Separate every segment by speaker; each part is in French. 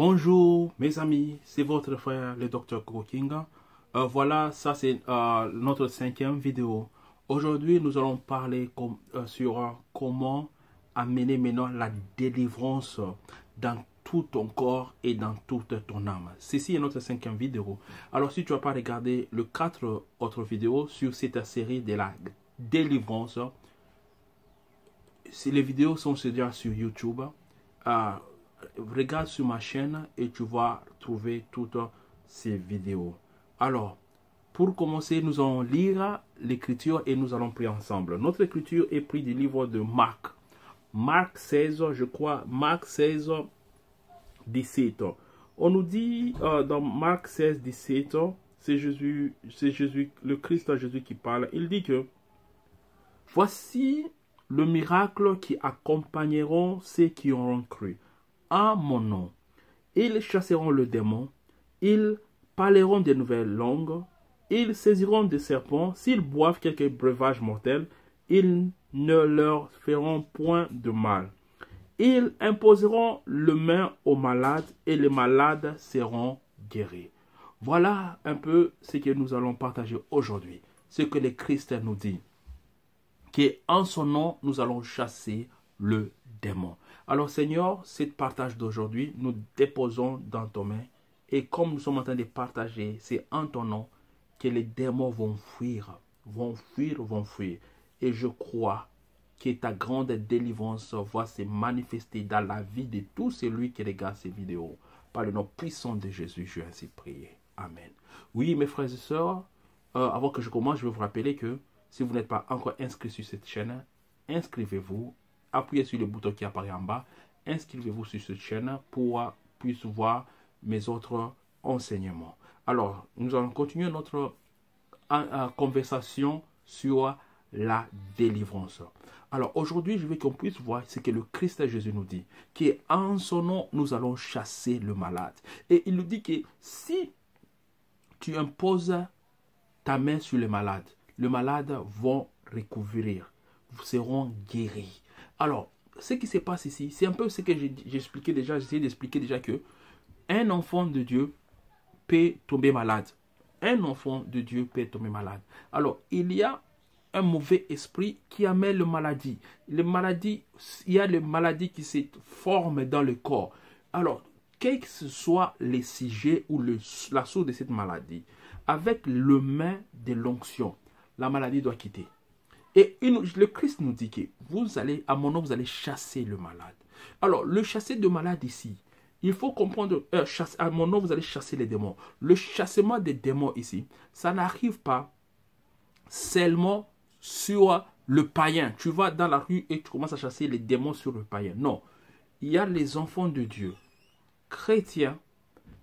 Speaker 1: Bonjour mes amis, c'est votre frère le docteur Koking. Euh, voilà, ça c'est euh, notre cinquième vidéo. Aujourd'hui, nous allons parler euh, sur comment amener maintenant la délivrance dans tout ton corps et dans toute ton âme. Ceci est notre cinquième vidéo. Alors si tu n'as pas regardé les quatre autres vidéos sur cette série de la délivrance, si les vidéos sont déjà sur YouTube, regarde sur ma chaîne et tu vas trouver toutes ces vidéos. Alors, pour commencer, nous allons lire l'écriture et nous allons prier ensemble. Notre écriture est prise du livre de Marc. Marc 16, je crois, Marc 16, 17. On nous dit euh, dans Marc 16, 17, c'est Jésus, c'est Jésus, le Christ Jésus qui parle. Il dit que voici le miracle qui accompagneront ceux qui auront cru. À mon nom. Ils chasseront le démon, ils parleront de nouvelles langues, ils saisiront des serpents, s'ils boivent quelques breuvages mortels, ils ne leur feront point de mal. Ils imposeront le main aux malades et les malades seront guéris. Voilà un peu ce que nous allons partager aujourd'hui, ce que le Christ nous dit, qu'en son nom, nous allons chasser le démon. Alors Seigneur, cette partage d'aujourd'hui, nous déposons dans ton main. Et comme nous sommes en train de partager, c'est en ton nom que les démons vont fuir, vont fuir, vont fuir. Et je crois que ta grande délivrance va se manifester dans la vie de tout celui qui regarde ces vidéos. Par le nom puissant de Jésus, je vais ainsi prier. Amen. Oui, mes frères et sœurs, euh, avant que je commence, je veux vous rappeler que si vous n'êtes pas encore inscrit sur cette chaîne, inscrivez-vous appuyez sur le bouton qui apparaît en bas. Inscrivez-vous sur cette chaîne pour puisse voir mes autres enseignements. Alors, nous allons continuer notre euh, euh, conversation sur la délivrance. Alors aujourd'hui, je veux qu'on puisse voir ce que le Christ Jésus nous dit, en son nom, nous allons chasser le malade. Et il nous dit que si tu imposes ta main sur le malade, le malade va recouvrir, seront guéris. Alors, ce qui se passe ici, c'est un peu ce que j'ai expliqué déjà, j'essayais d'expliquer déjà que un enfant de Dieu peut tomber malade. Un enfant de Dieu peut tomber malade. Alors, il y a un mauvais esprit qui amène le maladie. Les maladies, il y a les maladies qui se forment dans le corps. Alors, quel que ce soit le sujet ou la source de cette maladie, avec le main de l'onction, la maladie doit quitter. Et le Christ nous dit que vous allez, à mon nom, vous allez chasser le malade. Alors, le chasser de malade ici, il faut comprendre, euh, à mon nom, vous allez chasser les démons. Le chassement des démons ici, ça n'arrive pas seulement sur le païen. Tu vas dans la rue et tu commences à chasser les démons sur le païen. Non, il y a les enfants de Dieu, chrétiens,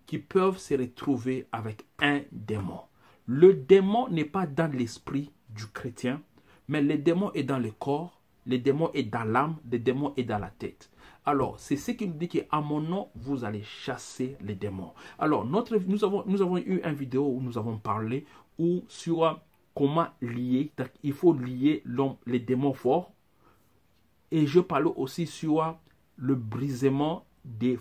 Speaker 1: qui peuvent se retrouver avec un démon. Le démon n'est pas dans l'esprit du chrétien, mais le démon est dans le corps, le démon est dans l'âme, le démon est dans la tête. Alors, c'est ce qui nous dit qu'à mon nom, vous allez chasser les démons. Alors, notre, nous, avons, nous avons eu une vidéo où nous avons parlé ou sur euh, comment lier, il faut lier les démons forts. Et je parle aussi sur euh, le brisement des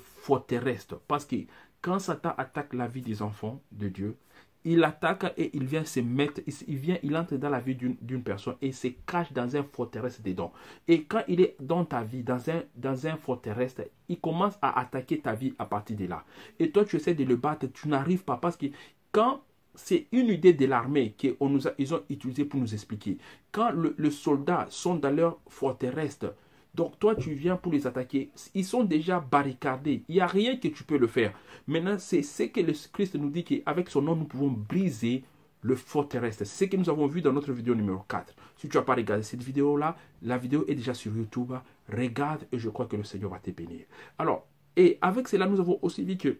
Speaker 1: terrestres. Parce que quand Satan attaque la vie des enfants de Dieu, il attaque et il vient se mettre, il vient, il entre dans la vie d'une personne et se cache dans un forteresse dedans. Et quand il est dans ta vie, dans un, dans un forteresse, il commence à attaquer ta vie à partir de là. Et toi, tu essaies de le battre, tu n'arrives pas parce que quand c'est une idée de l'armée qu'ils on nous ils ont utilisée pour nous expliquer, quand le, le soldat sont dans leur terrestre, donc toi, tu viens pour les attaquer. Ils sont déjà barricadés. Il n'y a rien que tu peux le faire. Maintenant, c'est ce que le Christ nous dit qu'avec son nom, nous pouvons briser le fort terrestre. C'est ce que nous avons vu dans notre vidéo numéro 4. Si tu n'as pas regardé cette vidéo-là, la vidéo est déjà sur YouTube. Regarde et je crois que le Seigneur va te bénir. Alors, et avec cela, nous avons aussi dit que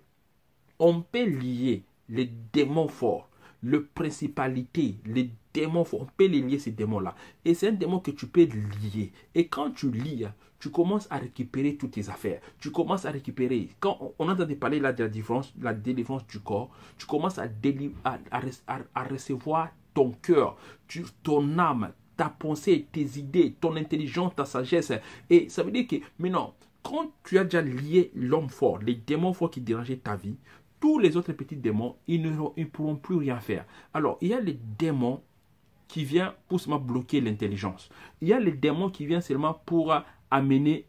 Speaker 1: on peut lier les démons forts, les principalités, les démon fort. On peut les lier, ces démons-là. Et c'est un démon que tu peux lier. Et quand tu lis, tu commences à récupérer toutes tes affaires. Tu commences à récupérer. Quand on entend parler de la délivrance, la délivrance du corps, tu commences à, à, recevoir ton cœur, tu, ton âme, ta pensée, tes idées, ton intelligence, ta sagesse. Et ça veut dire que, maintenant, quand tu as déjà lié l'homme fort, les démons forts qui dérangeaient ta vie, tous les autres petits démons, ils ne pourront plus rien faire. Alors, il y a les démons qui vient pour seulement bloquer l'intelligence. Il y a les démons qui viennent seulement pour amener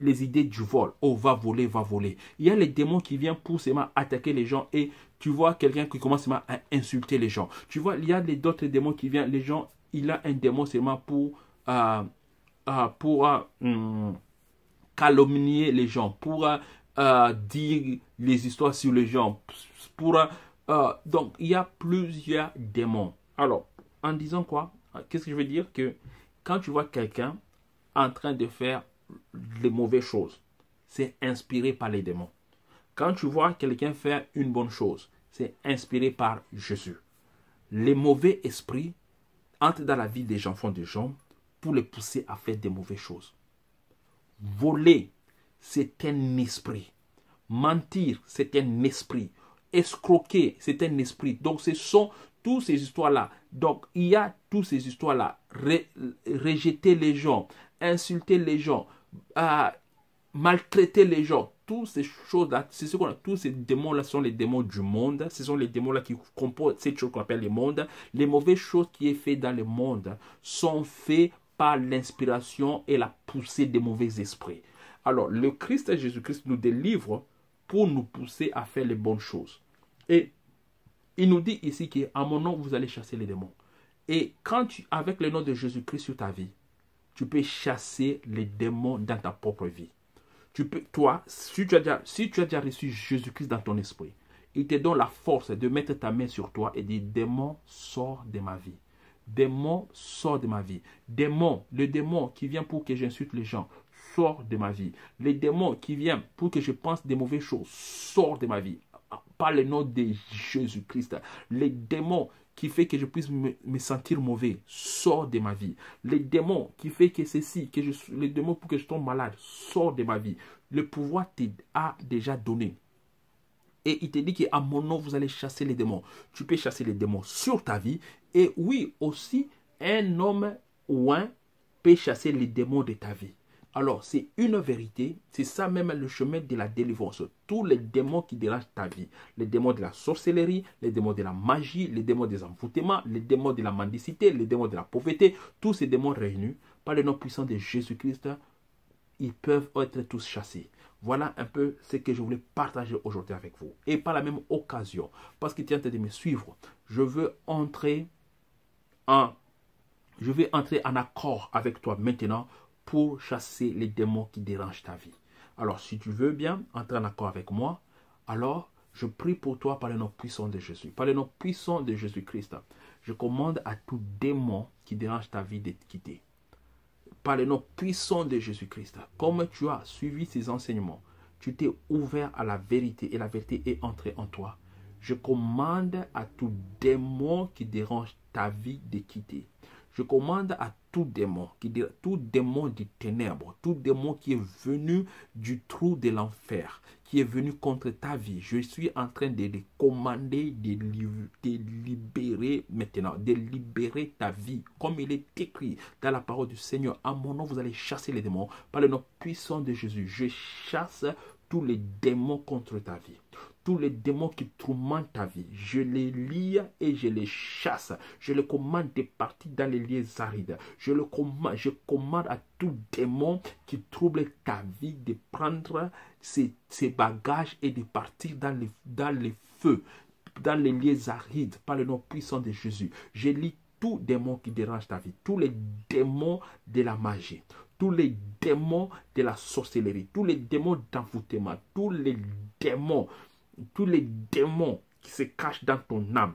Speaker 1: les idées du vol. Oh, va voler, va voler. Il y a les démons qui viennent pour seulement attaquer les gens et tu vois quelqu'un qui commence à insulter les gens. Tu vois, il y a d'autres démons qui viennent. Les gens, il a un démon seulement pour, euh, euh, pour euh, hmm, calomnier les gens, pour dire les histoires sur les gens. Pour, donc, il y a plusieurs démons. Alors, en disant quoi Qu'est-ce que je veux dire Que quand tu vois quelqu'un en train de faire les mauvaises choses, c'est inspiré par les démons. Quand tu vois quelqu'un faire une bonne chose, c'est inspiré par Jésus. Les mauvais esprits entrent dans la vie des enfants de gens pour les pousser à faire des mauvaises choses. Voler, c'est un esprit. Mentir, c'est un esprit. Escroquer, c'est un esprit. Donc ce sont toutes ces histoires-là. Donc, il y a toutes ces histoires-là. rejeter les gens, insulter les gens, euh, maltraiter les gens. Toutes ces choses-là, c'est ce qu'on a. Tous ces démons-là sont les démons du monde. Ce sont les démons-là qui composent cette chose qu'on appelle le monde. Les mauvaises choses qui sont faites dans le monde sont faites par l'inspiration et la poussée des mauvais esprits. Alors, le Christ, Jésus-Christ, nous délivre pour nous pousser à faire les bonnes choses. Et il nous dit ici que à mon nom vous allez chasser les démons. Et quand tu avec le nom de Jésus-Christ sur ta vie, tu peux chasser les démons dans ta propre vie. Tu peux toi si tu as déjà, si tu as déjà reçu Jésus-Christ dans ton esprit, il te donne la force de mettre ta main sur toi et dire démon sors de ma vie. Démon sort de ma vie. Démon, le démon qui vient pour que j'insulte les gens, sors de ma vie. Le démon qui vient pour que je pense des mauvaises choses, sors de ma vie par le nom de Jésus-Christ. Les démons qui fait que je puisse me, sentir mauvais, sort de ma vie. Les démons qui fait que ceci, que je, les démons pour que je tombe malade, sort de ma vie. Le pouvoir t'a déjà donné. Et il te dit qu'à mon nom, vous allez chasser les démons. Tu peux chasser les démons sur ta vie. Et oui, aussi, un homme ou un peut chasser les démons de ta vie. Alors, c'est une vérité, c'est ça même le chemin de la délivrance. Tous les démons qui dérangent ta vie, les démons de la sorcellerie, les démons de la magie, les démons des envoûtements, les démons de la mendicité, les démons de la pauvreté, tous ces démons réunis par le nom puissant de Jésus-Christ, ils peuvent être tous chassés. Voilà un peu ce que je voulais partager aujourd'hui avec vous. Et par la même occasion, parce que tu es de me suivre, je veux entrer en, je vais entrer en accord avec toi maintenant pour chasser les démons qui dérangent ta vie. Alors, si tu veux bien entrer en accord avec moi, alors je prie pour toi par le nom puissant de Jésus, par le nom puissant de Jésus-Christ. Je commande à tout démon qui dérange ta vie d'être quitté. Par le nom puissant de Jésus-Christ, comme tu as suivi ces enseignements, tu t'es ouvert à la vérité et la vérité est entrée en toi. Je commande à tout démon qui dérange ta vie de quitter. Je commande à tout démon, qui dit tout démon du ténèbre, tout démon qui est venu du trou de l'enfer, qui est venu contre ta vie, je suis en train de les commander, de, de libérer maintenant, de libérer ta vie, comme il est écrit dans la parole du Seigneur. À mon nom, vous allez chasser les démons. Par le nom puissant de Jésus, je chasse tous les démons contre ta vie tous les démons qui tourmentent ta vie, je les lis et je les chasse. Je les commande de partir dans les lieux arides. Je, le commande, je commande à tout démon qui trouble ta vie de prendre ses, bagages et de partir dans les, dans les feux, dans les lieux arides, par le nom puissant de Jésus. Je lis tout démons qui dérange ta vie, tous les démons de la magie, tous les démons de la sorcellerie, tous les démons d'envoûtement, tous les démons tous les démons qui se cachent dans ton âme,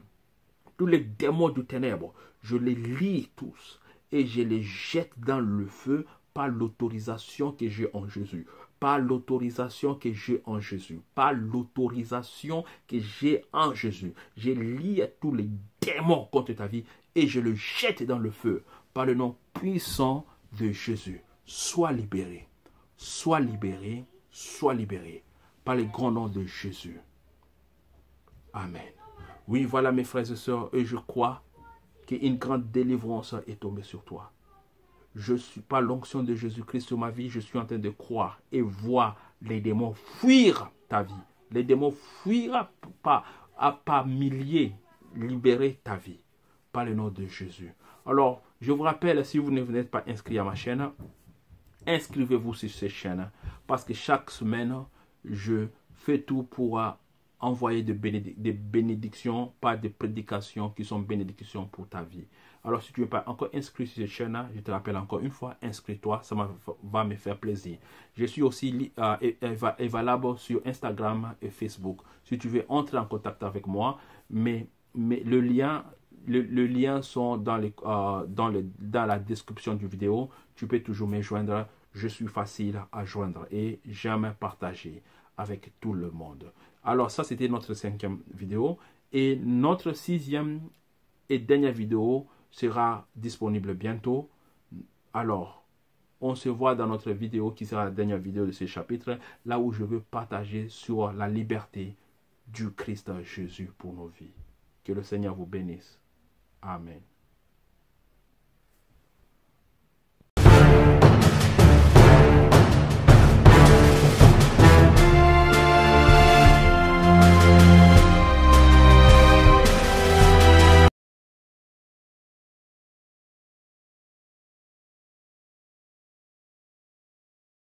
Speaker 1: tous les démons du ténèbre, je les lis tous et je les jette dans le feu par l'autorisation que j'ai en Jésus. Par l'autorisation que j'ai en Jésus. Par l'autorisation que j'ai en Jésus. Je lis tous les démons contre ta vie et je le jette dans le feu par le nom puissant de Jésus. Sois libéré. Sois libéré. Sois libéré par le grand nom de Jésus. Amen. Oui, voilà mes frères et sœurs, et je crois qu'une grande délivrance est tombée sur toi. Je suis pas l'onction de Jésus-Christ sur ma vie, je suis en train de croire et voir les démons fuir ta vie. Les démons fuiront pas à pas milliers, libérer ta vie par le nom de Jésus. Alors, je vous rappelle, si vous ne venez pas inscrit à ma chaîne, inscrivez-vous sur cette chaîne parce que chaque semaine, je fais tout pour envoyer des, bénédictions, pas des prédications qui sont bénédictions pour ta vie. Alors si tu n'es pas encore inscrit sur cette chaîne, je te rappelle encore une fois, inscris-toi, ça va me faire plaisir. Je suis aussi euh, évaluable sur Instagram et Facebook. Si tu veux entrer en contact avec moi, mais, mais le lien... Le, lien sont dans, euh, dans, dans la description du vidéo. Tu peux toujours me joindre. Je suis facile à joindre et jamais partager avec tout le monde. Alors ça, c'était notre cinquième vidéo. Et notre sixième et dernière vidéo sera disponible bientôt. Alors, on se voit dans notre vidéo qui sera la dernière vidéo de ce chapitre, là où je veux partager sur la liberté du Christ Jésus pour nos vies. Que le Seigneur vous bénisse. Amen.